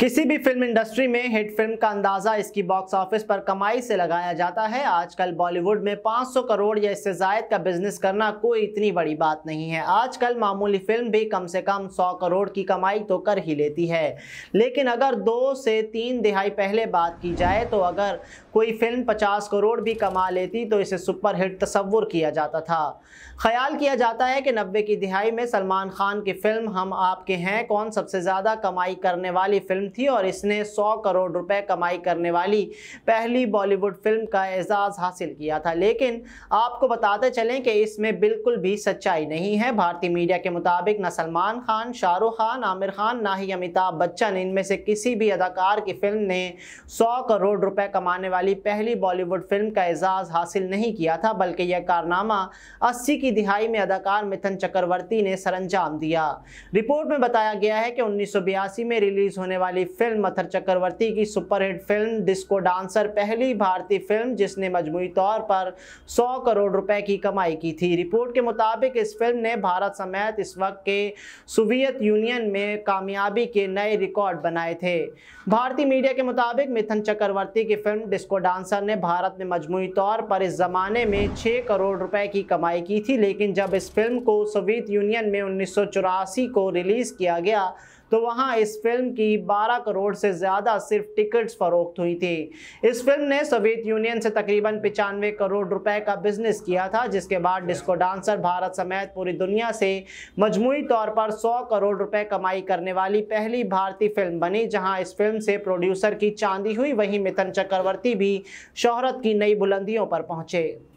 किसी भी film industry में हिट फिल्म का अंदाजा इसकी बॉक्स ऑफिस पर कमाई से लगाया जाता है आजकल बॉलीवुड में 500 करोड़ या इससे जायद का बिजनेस करना कोई इतनी बड़ी बात नहीं है आजकल मामूली फिल्म भी कम से कम 100 करोड़ की कमाई तो कर ही लेती है लेकिन अगर दो से तीन दिहाई पहले बात की जाए तो अगर कोई फिल्म पचास करोड़ भी कमा लेती तो इसे सुपर हिट तस्वुर किया जाता था ख्याल किया जाता है कि नब्बे की दिहाई में सलमान खान की फिल्म हम आपके हैं कौन सबसे ज़्यादा कमाई करने वाली फिल्म थी और इसने 100 करोड़ रुपए कमाई करने वाली पहली बॉलीवुड फिल्म का एजाज़ हासिल किया था लेकिन आपको बताते चलें कि इसमें बिल्कुल भी सच्चाई नहीं है भारतीय मीडिया के मुताबिक न सलमान खान शाहरुख खान आमिर खान ना ही अमिताभ बच्चन इनमें से किसी भी अदाकार की फिल्म ने सौ करोड़ रुपए कमाने वाली पहली बॉलीवुड फिल्म का एजाज़ हासिल नहीं किया था बल्कि यह कारनामा अस्सी की दिहाई में अदाकार मिथन चक्रवर्ती ने सरंजाम दिया रिपोर्ट में बताया गया है कि उन्नीस में रिलीज़ होने वाली वाली फिल्म मथर चक्रवर्ती की सुपरहिट फिल्म डिस्को डांसर पहली भारतीय फिल्म जिसने मजमू तौर पर 100 करोड़ रुपए की कमाई की थी रिपोर्ट के मुताबिक इस फिल्म ने भारत समेत इस वक्त के सोवियत यूनियन में कामयाबी के नए रिकॉर्ड बनाए थे भारतीय मीडिया के मुताबिक मिथन चक्रवर्ती की फिल्म डिस्को डांसर ने भारत में मजमू तौर पर इस ज़माने में छः करोड़ रुपए की कमाई की थी लेकिन जब इस फिल्म को सोवियत यूनियन में उन्नीस को रिलीज़ किया गया तो वहाँ इस फिल्म की 12 करोड़ से ज़्यादा सिर्फ टिकट्स फरोख्त हुई थी इस फिल्म ने सोवियत यूनियन से तकरीबन पचानवे करोड़ रुपए का बिजनेस किया था जिसके बाद डिस्को डांसर भारत समेत पूरी दुनिया से मजमुई तौर पर सौ करोड़ रुपए कमाई करने वाली पहली भारतीय फिल्म बनी जहाँ इस फिल्म से प्रोड्यूसर की चांदी हुई वहीं मिथन चक्रवर्ती भी शोहरत की नई बुलंदियों पर पहुंचे